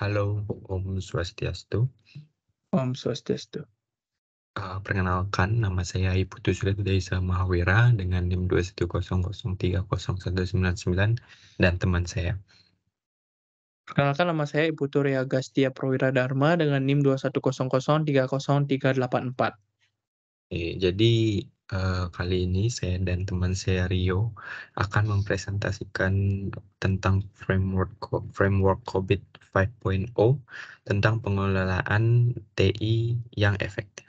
Halo, Om Swastiastu. Om Swastiastu. Uh, perkenalkan, nama saya Ibu Tusret Daisa Mahawira dengan NIM 2100301099 dan teman saya. Perkenalkan, nama saya Ibu Turia Gastia Prawira Dharma dengan NIM 2100300384. Eh, jadi Eh, kali ini saya dan teman saya Rio akan mempresentasikan tentang framework framework COVID 5.0 tentang pengelolaan TI yang efektif.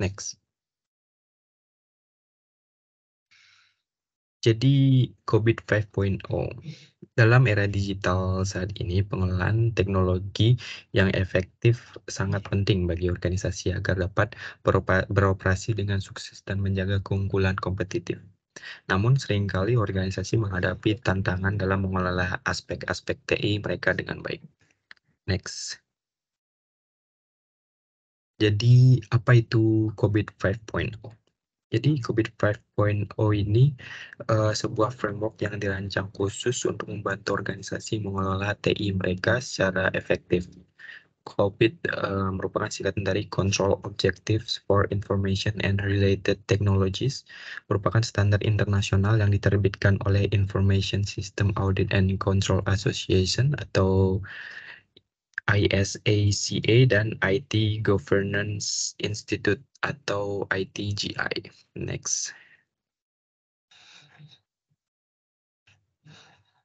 Next. Jadi COVID 5.0 dalam era digital saat ini pengelolaan teknologi yang efektif sangat penting bagi organisasi agar dapat beroperasi dengan sukses dan menjaga keunggulan kompetitif. Namun seringkali organisasi menghadapi tantangan dalam mengelola aspek-aspek TI mereka dengan baik. Next. Jadi apa itu COVID 5.0? Jadi Qubit 5.0 ini uh, sebuah framework yang dirancang khusus untuk membantu organisasi mengelola TI mereka secara efektif. Qubit uh, merupakan singkatan dari Control Objectives for Information and Related Technologies, merupakan standar internasional yang diterbitkan oleh Information System Audit and Control Association atau ISACA dan IT Governance Institute atau ITGI. Next.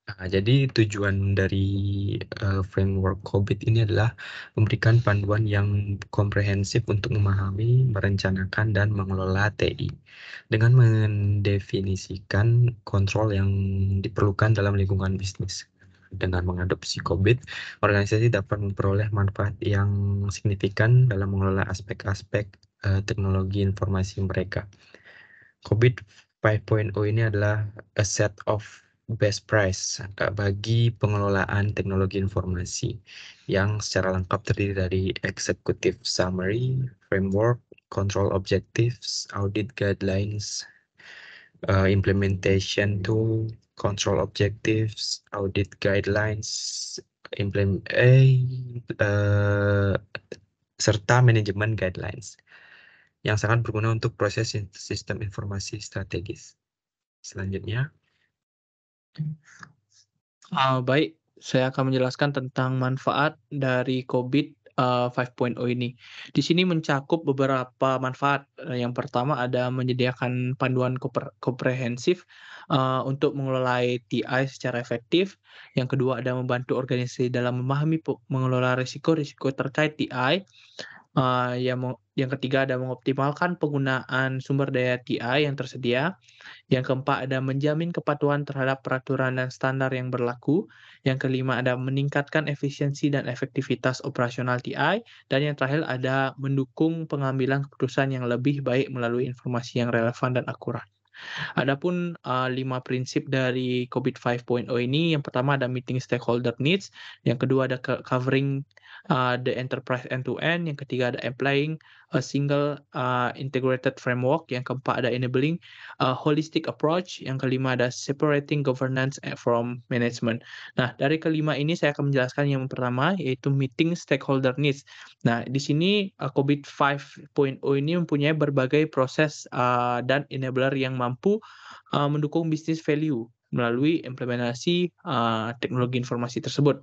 Nah, jadi tujuan dari uh, framework COVID ini adalah memberikan panduan yang komprehensif untuk memahami, merencanakan, dan mengelola TI dengan mendefinisikan kontrol yang diperlukan dalam lingkungan bisnis dengan mengadopsi COVID, organisasi dapat memperoleh manfaat yang signifikan dalam mengelola aspek-aspek uh, teknologi informasi mereka. COVID 5.0 ini adalah a set of best price eh, bagi pengelolaan teknologi informasi yang secara lengkap terdiri dari executive summary, framework, control objectives, audit guidelines, uh, implementation tool, control objectives, audit guidelines, implement, eh, eh, serta manajemen guidelines yang sangat berguna untuk proses sistem informasi strategis. Selanjutnya. Uh, baik, saya akan menjelaskan tentang manfaat dari COVID uh, eh, 5.0 ini. Di sini mencakup beberapa manfaat. Eh, yang pertama ada menyediakan panduan komprehensif uh, untuk mengelola TI secara efektif. Yang kedua ada membantu organisasi dalam memahami mengelola risiko-risiko terkait TI uh, yang mau, yang ketiga ada mengoptimalkan penggunaan sumber daya TI yang tersedia. Yang keempat ada menjamin kepatuhan terhadap peraturan dan standar yang berlaku. Yang kelima ada meningkatkan efisiensi dan efektivitas operasional TI. Dan yang terakhir ada mendukung pengambilan keputusan yang lebih baik melalui informasi yang relevan dan akurat. Adapun, uh, lima prinsip dari COVID 5.0 ini, yang pertama ada meeting stakeholder needs, yang kedua ada covering uh, the enterprise end-to-end, yang ketiga ada employing a single uh, integrated framework, yang keempat ada enabling a holistic approach, yang kelima ada separating governance from management. Nah, dari kelima ini saya akan menjelaskan yang pertama yaitu meeting stakeholder needs. Nah, di sini uh, COVID 5.0 ini mempunyai berbagai proses uh, dan enabler yang mampu uh, mendukung bisnis value melalui implementasi uh, teknologi informasi tersebut.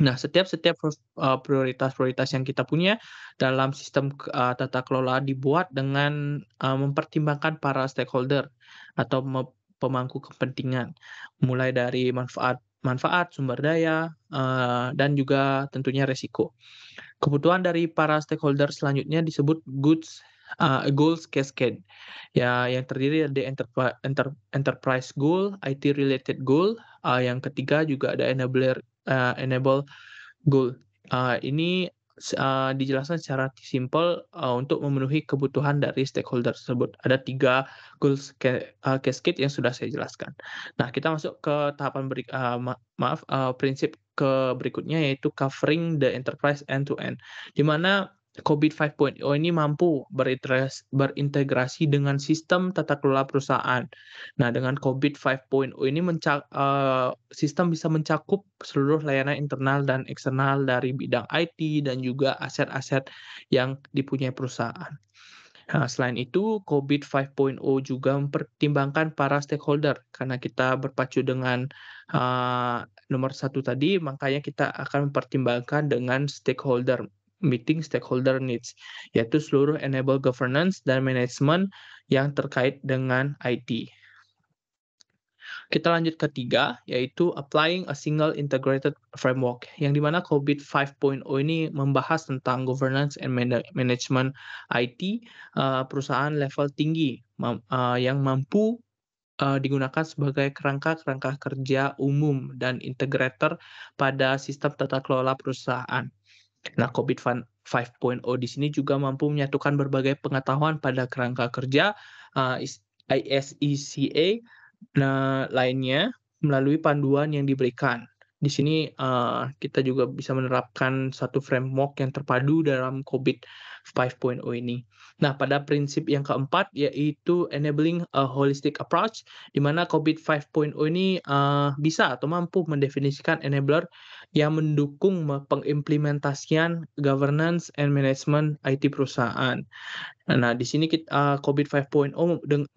Nah, setiap setiap eh, prioritas-prioritas yang kita punya dalam sistem, eh, tata kelola dibuat dengan, eh, mempertimbangkan para stakeholder atau pemangku kepentingan, mulai dari manfaat manfaat, sumber daya, dan juga tentunya resiko. Kebutuhan dari para stakeholder selanjutnya disebut goods, uh, goals cascade, ya yang terdiri dari enterprise goal, IT related goal, uh, yang ketiga juga ada enabler uh, enable goal. Uh, ini uh, dijelaskan secara simpel uh, untuk memenuhi kebutuhan dari stakeholder tersebut. Ada tiga goals uh, cascade yang sudah saya jelaskan. Nah, kita masuk ke tahapan berik uh, ma maaf uh, prinsip ke berikutnya yaitu covering the enterprise end to end. Di mana COVID 5.0 ini mampu berintegrasi dengan sistem tata kelola perusahaan. Nah, dengan COVID 5.0 ini eh, sistem bisa mencakup seluruh layanan internal dan eksternal dari bidang IT dan juga aset-aset yang dipunyai perusahaan. Nah, selain itu, COVID 5.0 juga mempertimbangkan para stakeholder karena kita berpacu dengan uh, nomor satu tadi, makanya kita akan mempertimbangkan dengan stakeholder meeting stakeholder needs, yaitu seluruh enable governance dan management yang terkait dengan IT. Kita lanjut ke tiga, yaitu applying a single integrated framework, yang dimana COVID 5.0 ini membahas tentang governance and management IT uh, eh, perusahaan level tinggi uh, yang mampu uh, digunakan sebagai kerangka-kerangka kerja umum dan integrator pada sistem tata kelola perusahaan. Nah, COVID 5.0 di sini juga mampu menyatukan berbagai pengetahuan pada kerangka kerja uh, ISECA nah, lainnya melalui panduan yang diberikan. Di sini uh, kita juga bisa menerapkan satu framework yang terpadu dalam COVID 19 5.0 ini. Nah, pada prinsip yang keempat yaitu enabling a holistic approach di mana COVID 5.0 ini uh, bisa atau mampu mendefinisikan enabler yang mendukung pengimplementasian governance and management IT perusahaan. Nah, di sini kita uh, eh, COVID 5.0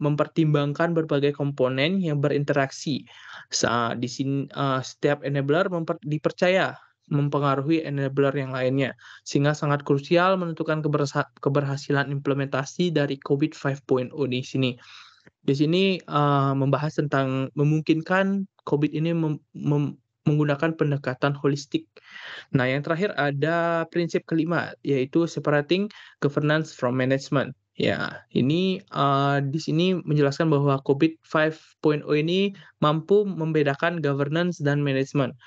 mempertimbangkan berbagai komponen yang berinteraksi. Sa di sini uh, setiap enabler dipercaya mempengaruhi enabler yang lainnya, sehingga sangat krusial menentukan keberhasilan implementasi dari COVID 5.0 di sini. Di sini uh, membahas tentang memungkinkan COVID ini mem mem menggunakan pendekatan holistik. Nah, yang terakhir ada prinsip kelima yaitu separating governance from management. Ya, ini uh, di sini menjelaskan bahwa COVID 5.0 ini mampu membedakan governance dan management.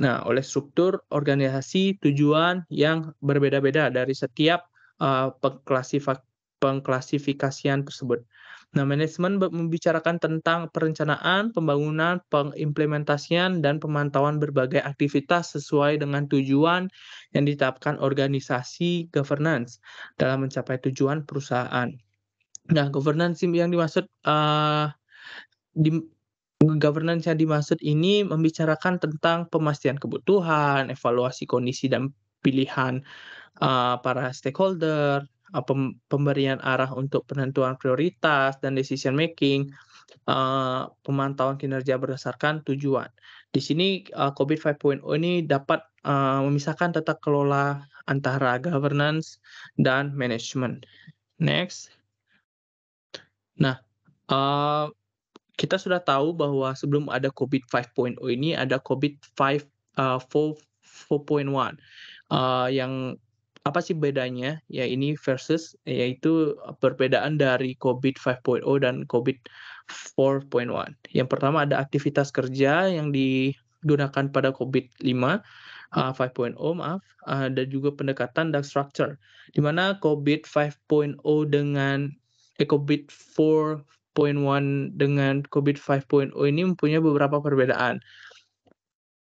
Nah, oleh struktur, organisasi, tujuan yang berbeda-beda dari setiap uh, pengklasifik pengklasifikasian tersebut. Nah, manajemen membicarakan tentang perencanaan, pembangunan, pengimplementasian, dan pemantauan berbagai aktivitas sesuai dengan tujuan yang ditetapkan organisasi governance dalam mencapai tujuan perusahaan. Nah, governance yang dimaksud uh, eh, di, governance yang dimaksud ini membicarakan tentang pemastian kebutuhan, evaluasi kondisi dan pilihan uh, para stakeholder, uh, pem pemberian arah untuk penentuan prioritas dan decision making, uh, pemantauan kinerja berdasarkan tujuan. Di sini uh, COVID 5.0 ini dapat uh, memisahkan tata kelola antara governance dan management. Next. Nah, uh, kita sudah tahu bahwa sebelum ada COVID 5.0 ini ada COVID 5 uh, uh, yang apa sih bedanya ya ini versus yaitu perbedaan dari COVID 5.0 dan COVID 4.1. Yang pertama ada aktivitas kerja yang digunakan pada COVID 5 uh, 5.0 maaf uh, dan juga pendekatan dan structure. Di mana COVID 5.0 dengan eh, COVID 4 dengan COVID 5.0 ini mempunyai beberapa perbedaan.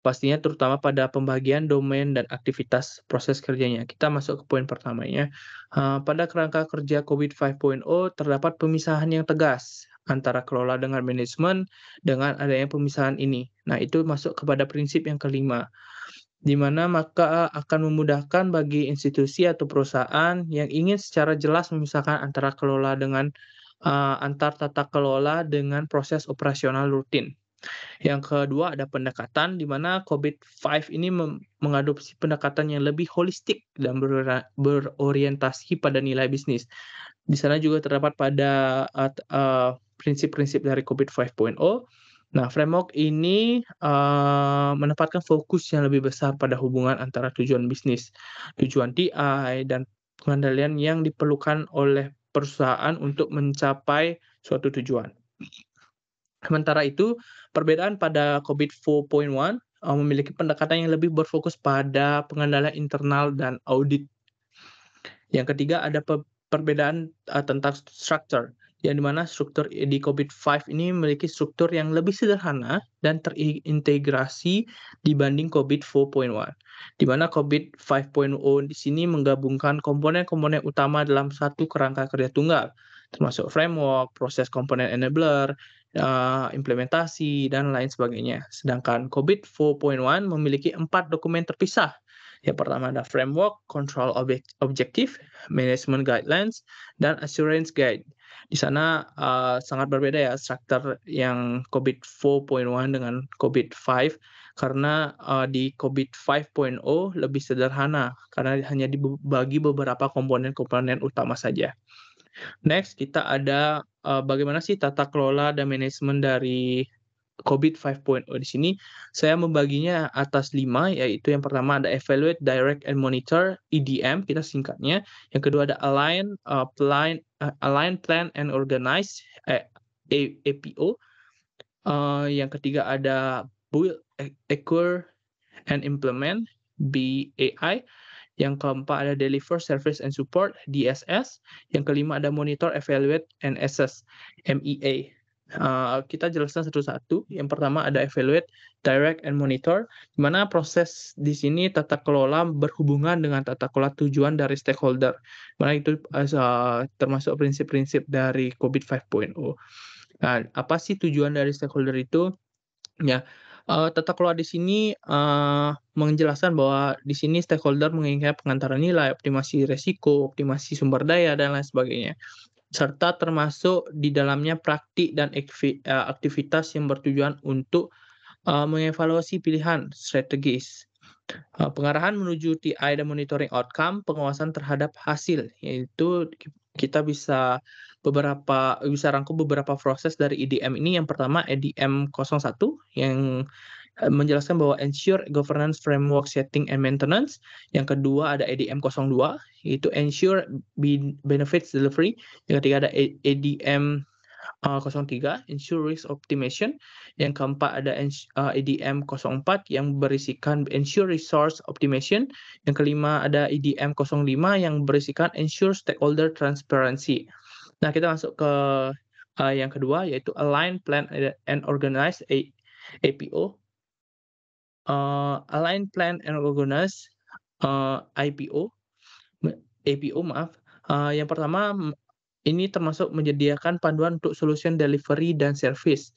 Pastinya terutama pada pembagian domain dan aktivitas proses kerjanya. Kita masuk ke poin pertamanya. Eh, pada kerangka kerja COVID 5.0 terdapat pemisahan yang tegas antara kelola dengan manajemen dengan adanya pemisahan ini. Nah, itu masuk kepada prinsip yang kelima di mana maka akan memudahkan bagi institusi atau perusahaan yang ingin secara jelas memisahkan antara kelola dengan uh, antar tata kelola dengan proses operasional rutin. Yang kedua ada pendekatan di mana COVID-5 ini mengadopsi pendekatan yang lebih holistik dan ber berorientasi pada nilai bisnis. Di sana juga terdapat pada eh, eh, prinsip-prinsip uh, dari COVID 5.0 Nah, framework ini uh, menempatkan fokus yang lebih besar pada hubungan antara tujuan bisnis, tujuan DI, dan pengendalian yang diperlukan oleh perusahaan untuk mencapai suatu tujuan. Sementara itu, perbedaan pada COVID 4.1 eh, memiliki pendekatan yang lebih berfokus pada pengendalian internal dan audit. Yang ketiga ada perbedaan eh, tentang struktur yang dimana struktur di COVID-5 ini memiliki struktur yang lebih sederhana dan terintegrasi dibanding COVID 4.1. Di mana COVID 5.0 di sini menggabungkan komponen-komponen utama dalam satu kerangka kerja tunggal, termasuk framework, proses komponen enabler, eh, implementasi, dan lain sebagainya. Sedangkan COVID 4.1 memiliki empat dokumen terpisah yang pertama ada framework, control objective, management guidelines, dan assurance guide. Di sana uh, sangat berbeda ya struktur yang COVID 4.1 dengan COVID 5 karena uh, di COVID 5.0 lebih sederhana karena hanya dibagi beberapa komponen-komponen utama saja. Next, kita ada uh, bagaimana sih tata kelola dan manajemen dari COVID 5.0 di sini saya membaginya atas lima yaitu yang pertama ada evaluate, direct and monitor (EDM) kita singkatnya. Yang kedua ada align, uh, plan, uh, align, plan and organize eh, (APO). Uh, yang ketiga ada build, e, acquire and implement (BAI). Yang keempat ada deliver service and support DSS. Yang kelima ada monitor, evaluate and assess MEA. Uh, kita jelaskan satu-satu. Yang pertama ada evaluate, direct, and monitor. Di mana proses di sini tata kelola berhubungan dengan tata kelola tujuan dari stakeholder. mana itu uh, termasuk prinsip-prinsip dari COVID 5.0. Nah, apa sih tujuan dari stakeholder itu? Ya, uh, tata kelola di sini uh, menjelaskan bahwa di sini stakeholder menginginkan pengantaran nilai, optimasi resiko, optimasi sumber daya dan lain sebagainya serta termasuk di dalamnya praktik dan eh, aktivitas yang bertujuan untuk eh, mengevaluasi pilihan strategis. Eh, pengarahan menuju TI dan monitoring outcome, pengawasan terhadap hasil, yaitu kita bisa beberapa bisa rangkum beberapa proses dari IDM e ini. Yang pertama IDM e 01 yang Eh, menjelaskan bahwa ensure governance framework setting and maintenance. Yang kedua ada edm 02 yaitu ensure benefits delivery. Yang ketiga ada edm 03 eh, ensure risk optimization. Yang keempat ada edm eh, 04 yang berisikan ensure resource optimization. Yang kelima ada edm 05 yang berisikan ensure stakeholder transparency. Nah, kita masuk ke uh, yang kedua yaitu align plan and organize A APO uh, Align Plan organize uh, eh, IPO APO maaf. Uh, yang pertama ini termasuk menyediakan panduan untuk solution delivery dan service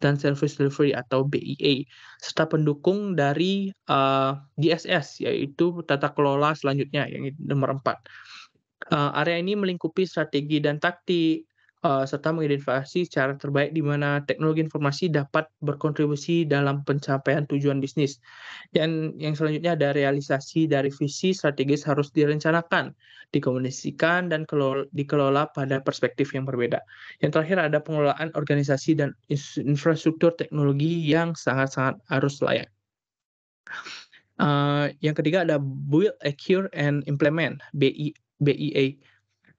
dan service delivery atau BIA e serta pendukung dari uh, DSS yaitu tata kelola selanjutnya yang nomor 4. Uh, area ini melingkupi strategi dan taktik, Eh, serta mengidentifikasi cara terbaik di mana teknologi informasi dapat berkontribusi dalam pencapaian tujuan bisnis. Dan yang selanjutnya ada realisasi dari visi strategis harus direncanakan, dikomunikasikan dan dikelola pada perspektif yang berbeda. Yang terakhir ada pengelolaan organisasi dan infrastruktur teknologi yang sangat-sangat harus layak. Uh, yang ketiga ada build, acquire, and implement (BIA).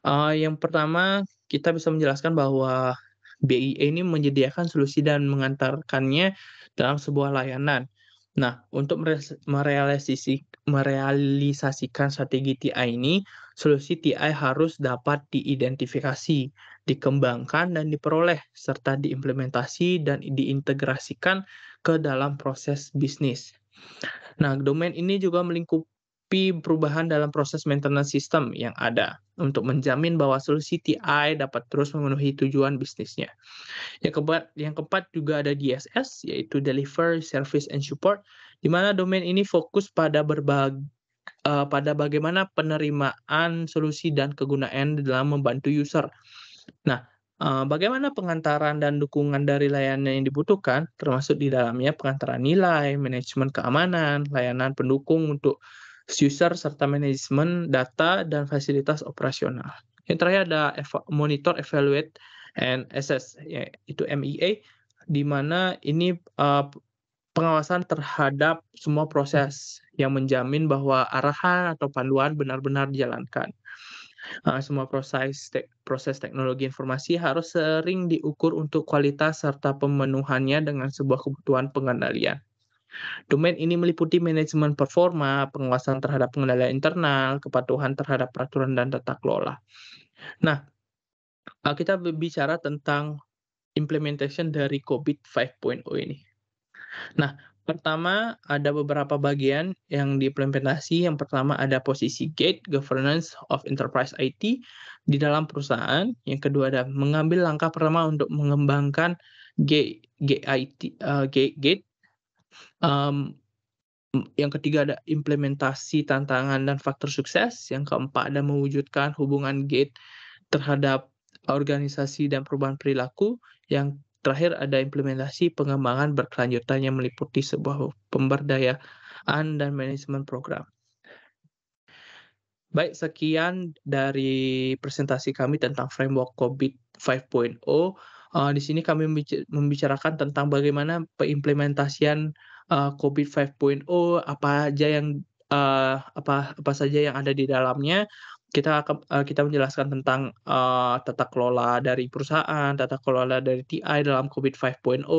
Uh, yang pertama kita bisa menjelaskan bahwa BIE ini menyediakan solusi dan mengantarkannya dalam sebuah layanan. Nah, untuk merealisasi merealisasikan strategi TI ini, solusi TI harus dapat diidentifikasi, dikembangkan dan diperoleh, serta diimplementasi dan diintegrasikan ke dalam proses bisnis. Nah, domain ini juga melingkup menyikapi perubahan dalam proses maintenance sistem yang ada untuk menjamin bahwa solusi TI dapat terus memenuhi tujuan bisnisnya. Yang keempat, yang keempat juga ada DSS yaitu Deliver Service and Support di mana domain ini fokus pada berbagai eh, pada bagaimana penerimaan solusi dan kegunaan dalam membantu user. Nah, eh, bagaimana pengantaran dan dukungan dari layanan yang dibutuhkan termasuk di dalamnya pengantaran nilai, manajemen keamanan, layanan pendukung untuk user serta manajemen data dan fasilitas operasional. Yang terakhir ada monitor, evaluate, and assess, yaitu MEA, di mana ini uh, pengawasan terhadap semua proses yang menjamin bahwa arahan atau panduan benar-benar dijalankan. Uh, semua proses te proses teknologi informasi harus sering diukur untuk kualitas serta pemenuhannya dengan sebuah kebutuhan pengendalian. Domain ini meliputi manajemen performa, penguasaan terhadap pengendalian internal, kepatuhan terhadap peraturan dan tata kelola. Nah, eh, kita berbicara tentang implementation dari COVID 5.0 ini. Nah, pertama ada beberapa bagian yang diimplementasi. Yang pertama ada posisi gate governance of enterprise IT di dalam perusahaan. Yang kedua ada mengambil langkah pertama untuk mengembangkan eh, gate, gate, gate Um, yang ketiga ada implementasi tantangan dan faktor sukses. Yang keempat ada mewujudkan hubungan gate terhadap organisasi dan perubahan perilaku. Yang terakhir ada implementasi pengembangan berkelanjutan yang meliputi sebuah pemberdayaan dan manajemen program. Baik, sekian dari presentasi kami tentang framework COVID 5.0 uh, di sini kami membicarakan tentang bagaimana pengimplementasian, uh, eh, Covid 5.0 apa aja yang, uh, apa apa saja yang ada di dalamnya. Kita akan uh, kita menjelaskan tentang, uh, tata kelola dari perusahaan, tata kelola dari TI dalam Covid 5.0,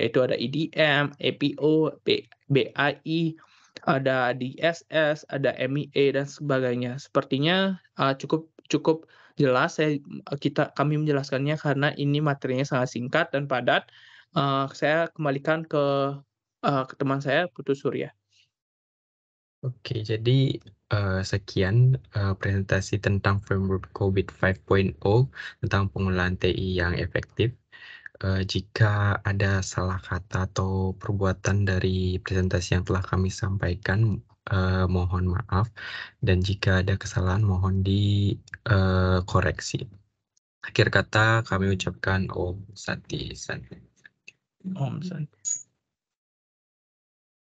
yaitu ada IDM, e EPO, B BAI, ada DSS, ada MEA, dan sebagainya. Sepertinya, uh, cukup cukup jelas saya eh, kita kami menjelaskannya karena ini materinya sangat singkat dan padat. Uh, saya kembalikan ke uh, ke teman saya Putu Surya. Oke, jadi uh, sekian uh, presentasi tentang framework COVID 5.0 tentang pengelolaan TI yang efektif. Uh, jika ada salah kata atau perbuatan dari presentasi yang telah kami sampaikan, uh, mohon maaf dan jika ada kesalahan mohon dikoreksi. Eh, uh, Akhir kata kami ucapkan Om Santi Santi. Om Santi.